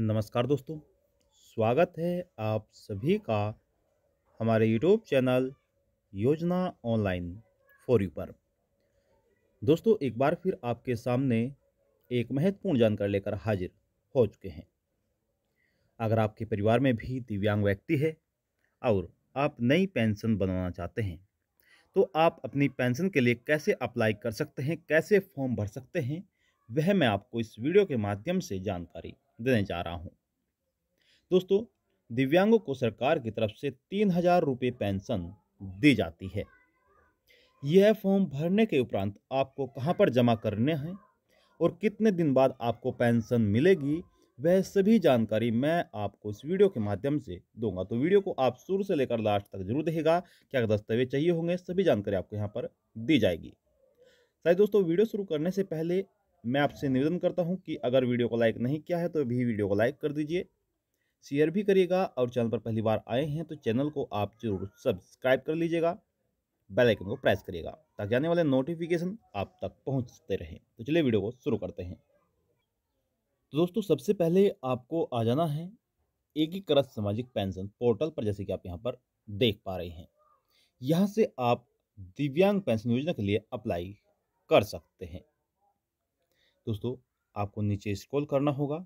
नमस्कार दोस्तों स्वागत है आप सभी का हमारे यूट्यूब चैनल योजना ऑनलाइन फॉर यू पर दोस्तों एक बार फिर आपके सामने एक महत्वपूर्ण जानकारी लेकर हाजिर हो चुके हैं अगर आपके परिवार में भी दिव्यांग व्यक्ति है और आप नई पेंशन बनवाना चाहते हैं तो आप अपनी पेंशन के लिए कैसे अप्लाई कर सकते हैं कैसे फॉर्म भर सकते हैं वह मैं आपको इस वीडियो के माध्यम से जानकारी देने जा रहा हूँ दोस्तों दिव्यांगों को सरकार की तरफ से तीन हजार रुपये पेंशन दी जाती है यह फॉर्म भरने के उपरांत आपको कहाँ पर जमा करने हैं और कितने दिन बाद आपको पेंशन मिलेगी वह सभी जानकारी मैं आपको इस वीडियो के माध्यम से दूंगा तो वीडियो को आप शुरू से लेकर लास्ट तक जरूर देखेगा क्या दस्तावेज चाहिए होंगे सभी जानकारी आपको यहाँ पर दी जाएगी शायद दोस्तों वीडियो शुरू करने से पहले मैं आपसे निवेदन करता हूँ कि अगर वीडियो को लाइक नहीं किया है तो भी वीडियो को लाइक कर दीजिए शेयर भी करिएगा और चैनल पर पहली बार आए हैं तो चैनल को आप जरूर सब्सक्राइब कर लीजिएगा बेल आइकन को प्रेस करिएगा ताकि आने वाले नोटिफिकेशन आप तक पहुंचते रहें तो चलिए वीडियो को शुरू करते हैं तो दोस्तों सबसे पहले आपको आ जाना है एकीकृत सामाजिक पेंशन पोर्टल पर जैसे कि आप यहाँ पर देख पा रहे हैं यहाँ से आप दिव्यांग पेंशन योजना के लिए अप्लाई कर सकते हैं दोस्तों आपको नीचे स्क्रॉल करना होगा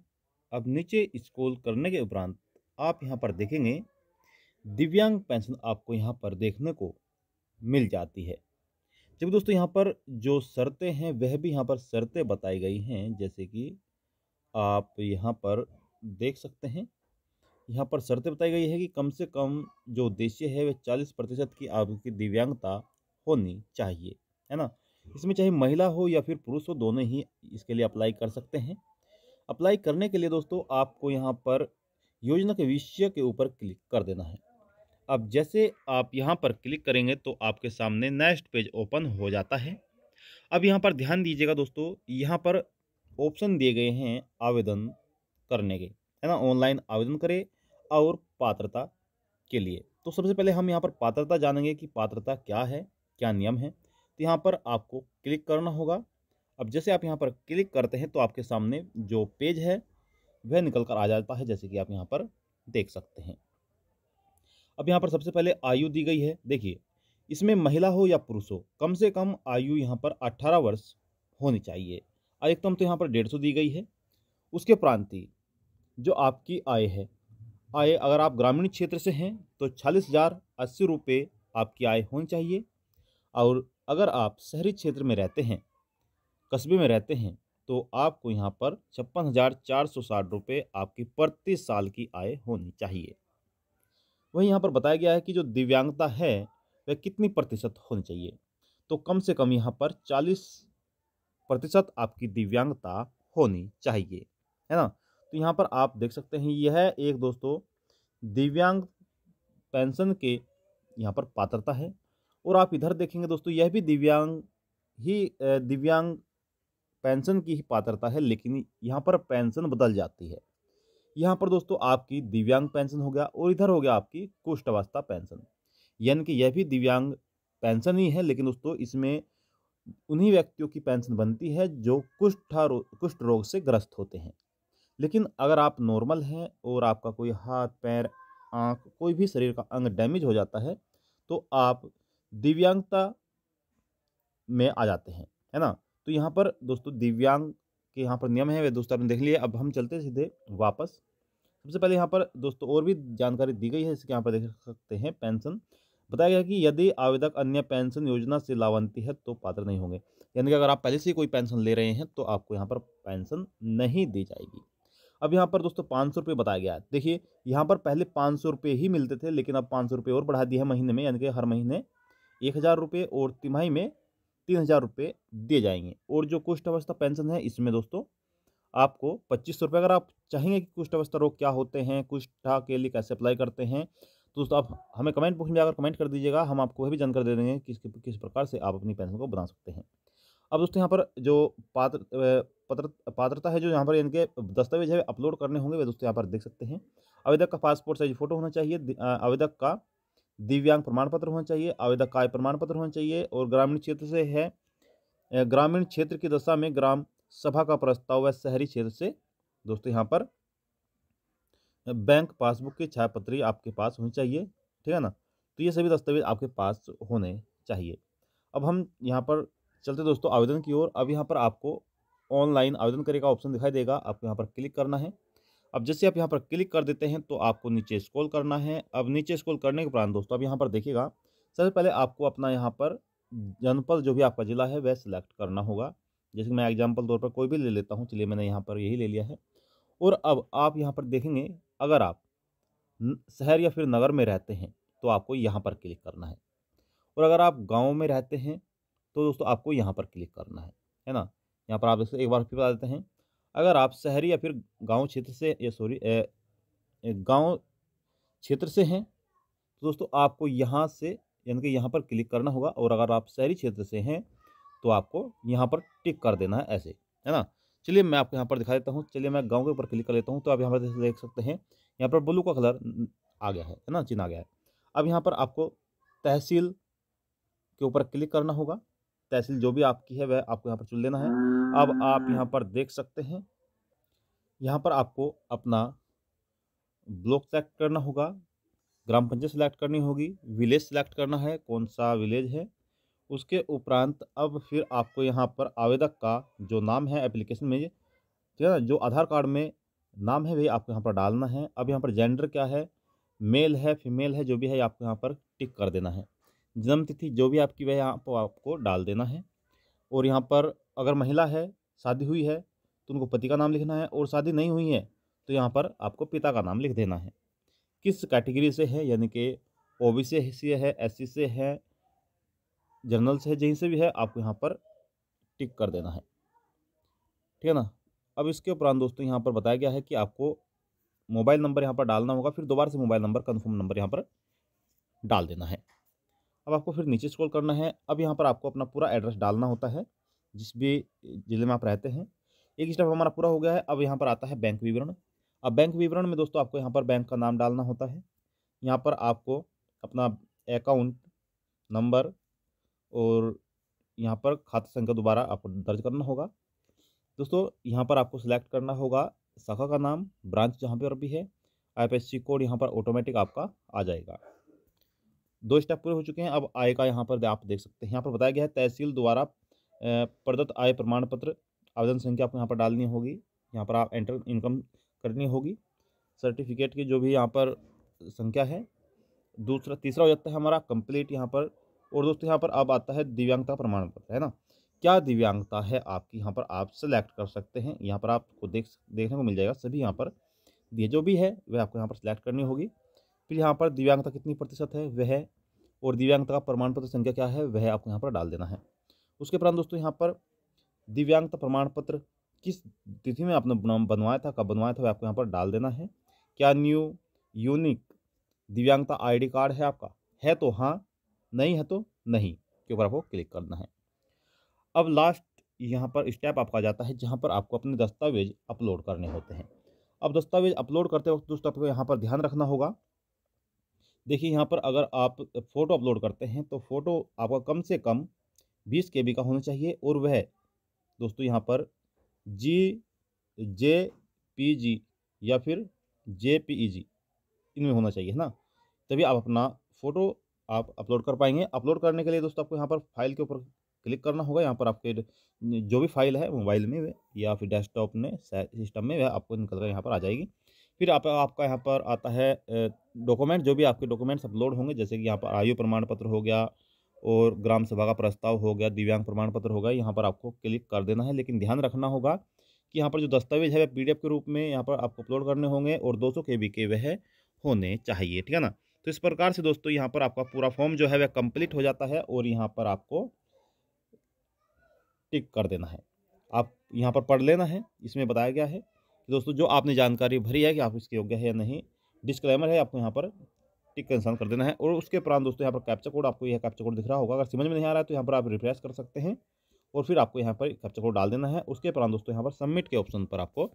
अब नीचे स्क्रॉल करने के उपरांत आप यहाँ पर देखेंगे दिव्यांग पेंशन आपको यहाँ पर देखने को मिल जाती है जब दोस्तों यहाँ पर जो शर्तें हैं वह भी यहाँ पर शर्तें बताई गई हैं जैसे कि आप यहाँ पर देख सकते हैं यहाँ पर शर्तें बताई गई है कि कम से कम जो उद्देश्य है वह चालीस प्रतिशत की आपकी दिव्यांगता होनी चाहिए है ना इसमें चाहे महिला हो या फिर पुरुष हो दोनों ही इसके लिए अप्लाई कर सकते हैं अप्लाई करने के लिए दोस्तों आपको यहाँ पर योजना के विषय के ऊपर क्लिक कर देना है अब जैसे आप यहाँ पर क्लिक करेंगे तो आपके सामने नेक्स्ट पेज ओपन हो जाता है अब यहाँ पर ध्यान दीजिएगा दोस्तों यहाँ पर ऑप्शन दिए गए हैं आवेदन करने के है ना ऑनलाइन आवेदन करें और पात्रता के लिए तो सबसे पहले हम यहाँ पर पात्रता जानेंगे कि पात्रता क्या है क्या नियम है तो यहाँ पर आपको क्लिक करना होगा अब जैसे आप यहाँ पर क्लिक करते हैं तो आपके सामने जो पेज है वह निकल कर आ जाता है जैसे कि आप यहाँ पर देख सकते हैं अब यहाँ पर सबसे पहले आयु दी गई है देखिए इसमें महिला हो या पुरुष हो कम से कम आयु यहाँ पर अट्ठारह वर्ष होनी चाहिए अधिकतम तो यहाँ पर डेढ़ सौ दी गई है उसके प्रांति जो आपकी आय है आय अगर आप ग्रामीण क्षेत्र से हैं तो छालीस हज़ार अस्सी रुपये आपकी आय होनी चाहिए और अगर आप शहरी क्षेत्र में रहते हैं कस्बे में रहते हैं तो आपको यहाँ पर छप्पन हज़ार चार सौ साठ रुपये आपकी प्रति साल की आय होनी चाहिए वहीं यहाँ पर बताया गया है कि जो दिव्यांगता है वह कितनी प्रतिशत होनी चाहिए तो कम से कम यहाँ पर चालीस प्रतिशत आपकी दिव्यांगता होनी चाहिए है ना तो यहाँ पर आप देख सकते हैं यह एक दोस्तों दिव्यांग पेंशन के यहाँ पर पात्रता है और आप इधर देखेंगे दोस्तों यह भी दिव्यांग ही दिव्यांग पेंशन की ही पात्रता है लेकिन यहाँ पर पेंशन बदल जाती है यहाँ पर दोस्तों आपकी दिव्यांग पेंशन हो गया और इधर हो गया आपकी कुष्ठावस्था पेंशन यानी कि यह भी दिव्यांग पेंशन ही है लेकिन दोस्तों इसमें उन्हीं व्यक्तियों की पेंशन बनती है जो कुष्ठ रो, कुष्ठ रोग से ग्रस्त होते हैं लेकिन अगर आप नॉर्मल हैं और आपका कोई हाथ पैर आँख कोई भी शरीर का अंग डैमेज हो जाता है तो आप दिव्यांगता में आ जाते हैं है ना तो यहाँ पर दोस्तों दिव्यांग के यहाँ पर नियम है वे दोस्तों आपने देख लिए अब हम चलते सीधे वापस सबसे पहले यहाँ पर दोस्तों और भी जानकारी दी गई है इसके यहाँ पर देख सकते हैं पेंशन बताया गया कि यदि आवेदक अन्य पेंशन योजना से लाभान्वित है तो पात्र नहीं होंगे यानी कि अगर आप पहले से कोई पेंशन ले रहे हैं तो आपको यहाँ पर पेंशन नहीं दी जाएगी अब यहाँ पर दोस्तों पाँच सौ रुपये बताया गया है देखिए यहाँ पर पहले पाँच सौ रुपये ही मिलते थे लेकिन अब पाँच सौ रुपये और बढ़ा दिया है महीने में यानी कि हर महीने एक हज़ार रुपये और तिमाही में तीन हज़ार रुपये दिए जाएंगे और जो कुष्ठ अवस्था पेंशन है इसमें दोस्तों आपको पच्चीस सौ रुपये अगर आप चाहेंगे कि कुष्ठ अवस्था रोग क्या होते हैं कुष्ठा के लिए कैसे अप्लाई करते हैं तो दोस्तों आप हमें कमेंट बॉक्स में जाकर कमेंट कर दीजिएगा हम आपको वह भी जानकारी दे देंगे किस किस प्रकार से आप अपनी पेंशन को बना सकते हैं अब दोस्तों यहाँ पर जो पात्र पत्र पात्रता है जो यहाँ पर इनके दस्तावेज है अपलोड करने होंगे वे दोस्तों यहाँ पर देख सकते हैं आवेदक का पासपोर्ट साइज फ़ोटो होना चाहिए आवेदक का दिव्यांग प्रमाण पत्र होना चाहिए आवेदक काय प्रमाण पत्र होना चाहिए और ग्रामीण क्षेत्र से है ग्रामीण क्षेत्र की दशा में ग्राम सभा का प्रस्ताव है शहरी क्षेत्र से दोस्तों यहाँ पर बैंक पासबुक की छायापत्री आपके पास होनी चाहिए ठीक है ना तो ये सभी दस्तावेज आपके पास होने चाहिए अब हम यहाँ पर चलते दोस्तों आवेदन की ओर अब यहाँ पर आपको ऑनलाइन आवेदन करने का ऑप्शन दिखाई देगा आपको यहाँ पर क्लिक करना है अब जैसे आप यहाँ पर क्लिक कर देते हैं तो आपको नीचे स्क्रॉल करना है अब नीचे स्क्रॉल करने के बाद दोस्तों अब यहाँ पर देखिएगा सबसे पहले आपको अपना यहाँ पर जनपद जो भी आपका ज़िला है वह सिलेक्ट करना होगा जैसे मैं एग्जाम्पल तौर पर कोई भी ले लेता हूँ चलिए मैंने यहाँ पर यही ले लिया है और अब आप यहाँ पर देखेंगे अगर आप शहर या फिर नगर में रहते हैं तो आपको यहाँ पर क्लिक करना है और अगर आप गाँव में रहते हैं तो दोस्तों आपको यहाँ पर क्लिक करना है है ना यहाँ पर आप दोस्तों एक बार फिर बता देते हैं अगर आप शहरी या फिर गांव क्षेत्र से या सॉरी गांव क्षेत्र से हैं तो दोस्तों आपको यहाँ से यानी कि यहाँ पर क्लिक करना होगा और अगर आप शहरी क्षेत्र से हैं तो आपको यहाँ पर टिक कर देना है ऐसे है ना चलिए मैं आपको यहाँ पर दिखा देता हूँ चलिए मैं गाँव के ऊपर क्लिक कर लेता हूँ तो आप यहाँ पर देख सकते हैं यहाँ पर ब्लू का कलर आ गया है ना चिन्ह आ गया है अब यहाँ पर आपको तहसील के ऊपर क्लिक करना होगा तहसील जो भी आपकी है वह आपको यहाँ पर चुन लेना है अब आप यहाँ पर देख सकते हैं यहाँ पर आपको अपना ब्लॉक सेलेक्ट करना होगा ग्राम पंचायत सेलेक्ट करनी होगी विलेज सेलेक्ट करना है कौन सा विलेज है उसके उपरांत अब फिर आपको यहाँ पर आवेदक का जो नाम है एप्लीकेशन में ठीक है ना जो आधार कार्ड में नाम है वही आपको यहाँ पर डालना है अब यहाँ पर जेंडर क्या है मेल है फीमेल है जो भी है आपको यहाँ पर टिक कर देना है जन्मतिथि जो भी आपकी वह यहाँ पर आपको डाल देना है और यहाँ पर अगर महिला है शादी हुई है तो उनको पति का नाम लिखना है और शादी नहीं हुई है तो यहाँ पर आपको पिता का नाम लिख देना है किस कैटेगरी से है यानी कि ओ बी से से है एस से है जनरल से है जहीं से भी है आपको यहाँ पर टिक कर देना है ठीक है ना अब इसके उपरांत दोस्तों यहाँ पर बताया गया है कि आपको मोबाइल नंबर यहाँ पर डालना होगा फिर दोबारा से मोबाइल नंबर कन्फर्म नंबर यहाँ पर डाल देना है अब आपको फिर नीचे स्क्रॉल करना है अब यहाँ पर आपको अपना पूरा एड्रेस डालना होता है जिस भी जिले में आप रहते हैं एक स्टेप हमारा पूरा हो गया है अब यहाँ पर आता है बैंक विवरण अब बैंक विवरण में दोस्तों आपको यहाँ पर बैंक का नाम डालना होता है यहाँ पर आपको अपना अकाउंट नंबर और यहाँ पर खाता संख्या दोबारा आपको दर्ज करना होगा दोस्तों यहाँ पर आपको सिलेक्ट करना होगा शाखा का नाम ब्रांच जहाँ पर भी है आईएफएससी कोड यहाँ पर ऑटोमेटिक आपका आ जाएगा दो स्टेप पूरे हो चुके हैं अब आय का यहाँ पर आप देख सकते हैं यहाँ पर बताया गया है तहसील द्वारा प्रदत्त आय प्रमाण पत्र आवेदन संख्या आपको यहाँ पर डालनी होगी यहाँ पर आप एंटर इनकम करनी होगी सर्टिफिकेट की जो भी यहाँ पर संख्या है दूसरा तीसरा हो जाता है हमारा कंप्लीट यहाँ पर और दोस्तों यहाँ पर अब आता है दिव्यांगता प्रमाण पत्र है ना क्या दिव्यांगता है आपकी यहाँ पर आप सेलेक्ट कर सकते हैं यहाँ पर आपको देख देखने को मिल जाएगा सभी यहाँ पर ये जो भी है वह आपको यहाँ पर सिलेक्ट करनी होगी फिर यहाँ पर दिव्यांगता कितनी प्रतिशत है वह और दिव्यांगता का प्रमाण पत्र संख्या क्या है वह आपको यहाँ पर डाल देना है उसके उपरांत दोस्तों यहाँ पर दिव्यांगता प्रमाण पत्र किस तिथि में आपने बनवाया था कब बनवाया था वह आपको यहाँ पर डाल देना है क्या न्यू यूनिक दिव्यांगता आईडी कार्ड है आपका है तो हाँ नहीं है तो नहीं के ऊपर आपको क्लिक करना है अब लास्ट यहाँ पर स्टेप आपका जाता है जहाँ पर आपको अपने दस्तावेज अपलोड करने होते हैं अब दस्तावेज अपलोड करते वक्त दोस्तों आपको यहाँ पर ध्यान रखना होगा देखिए यहाँ पर अगर आप फ़ोटो अपलोड करते हैं तो फ़ोटो आपका कम से कम बीस के का होना चाहिए और वह दोस्तों यहाँ पर जी जे पी जी या फिर जे पी ई जी इनमें होना चाहिए है ना तभी आप अपना फ़ोटो आप अपलोड कर पाएंगे अपलोड करने के लिए दोस्तों आपको यहाँ पर फाइल के ऊपर क्लिक करना होगा यहाँ पर आपके जो भी फाइल है मोबाइल में या फिर डेस्कटॉप में सिस्टम में वह आपको निकल कर यहाँ पर आ जाएगी फिर आप आपका यहाँ पर आता है डॉक्यूमेंट जो भी आपके डॉक्यूमेंट्स अपलोड होंगे जैसे कि यहाँ पर आयु प्रमाण पत्र हो गया और ग्राम सभा का प्रस्ताव हो गया दिव्यांग प्रमाण पत्र होगा यहाँ पर आपको क्लिक कर देना है लेकिन ध्यान रखना होगा कि यहाँ पर जो दस्तावेज है वह पी के रूप में यहाँ पर आपको अपलोड करने होंगे और दो सौ के वह होने चाहिए ठीक है ना तो इस प्रकार से दोस्तों यहाँ पर आपका पूरा फॉर्म जो है वह कंप्लीट हो जाता है और यहाँ पर आपको टिक कर देना है आप यहाँ पर पढ़ लेना है इसमें बताया गया है कि दोस्तों जो आपने जानकारी भरी है कि आप इसके योग्य है या नहीं डिस्क्लेमर है आपको यहाँ पर टिक का इंसान कर देना है और उसके उपरांत दोस्तों यहाँ पर कैप्चा कोड आपको यह कैप्चा कोड दिख रहा होगा अगर समझ में नहीं आ रहा है तो यहाँ पर आप रिफ्रेश कर सकते हैं और फिर आपको यहाँ पर कैप्चा कोड डाल देना है उसके उपरांत दोस्तों यहाँ पर सबमिट के ऑप्शन पर आपको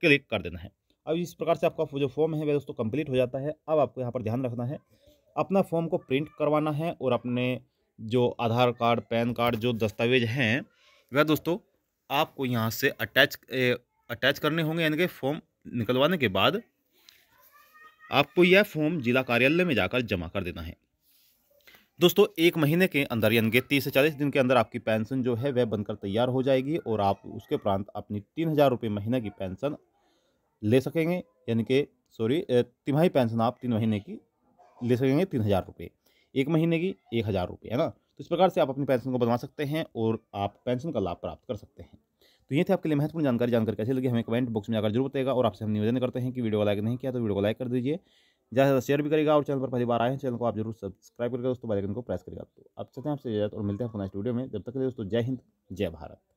क्लिक कर देना है अब इस प्रकार से आपका जो फॉर्म है वह दोस्तों कंप्लीट हो जाता है अब आपको यहाँ पर ध्यान रखना है अपना फॉर्म को प्रिंट करवाना है और अपने जो आधार कार्ड पैन कार्ड जो दस्तावेज हैं वह दोस्तों आपको यहाँ से अटैच अटैच करने होंगे यानी कि फॉर्म निकलवाने के बाद आपको यह फॉर्म जिला कार्यालय में जाकर जमा कर देना है दोस्तों एक महीने के अंदर यानी कि तीस से चालीस दिन के अंदर आपकी पेंशन जो है वह बनकर तैयार हो जाएगी और आप उसके उपरांत अपनी तीन हज़ार रुपये महीने की पेंशन ले सकेंगे यानी कि सॉरी तिमाही पेंशन आप तीन महीने की ले सकेंगे तीन हज़ार रुपये एक महीने की एक हज़ार रुपये है ना तो इस प्रकार से आप अपनी पेंशन को बनवा सकते हैं और आप पेंशन का लाभ प्राप्त कर सकते हैं तो ये थे आपके लिए महत्वपूर्ण जानकारी जानकर कैसे लगी हमें कमेंट बॉक्स में जाकर जरूर बताएगा और आपसे हम निवेदन करते हैं कि वीडियो को लाइक नहीं किया तो वीडियो को लाइक कर दीजिए ज़्यादा ज़्यादा शेयर भी करेगा और चैनल पर पहली बार आए हैं चैनल को आप जरूर सब्सक्राइब करके दोस्तों बैलकन को प्रेस करेगा तो आप चाहते हैं आपसे और मिलते हैं आपको नेक्स्ट वीडियो में जब तक दोस्तों जय हिंद जय भारत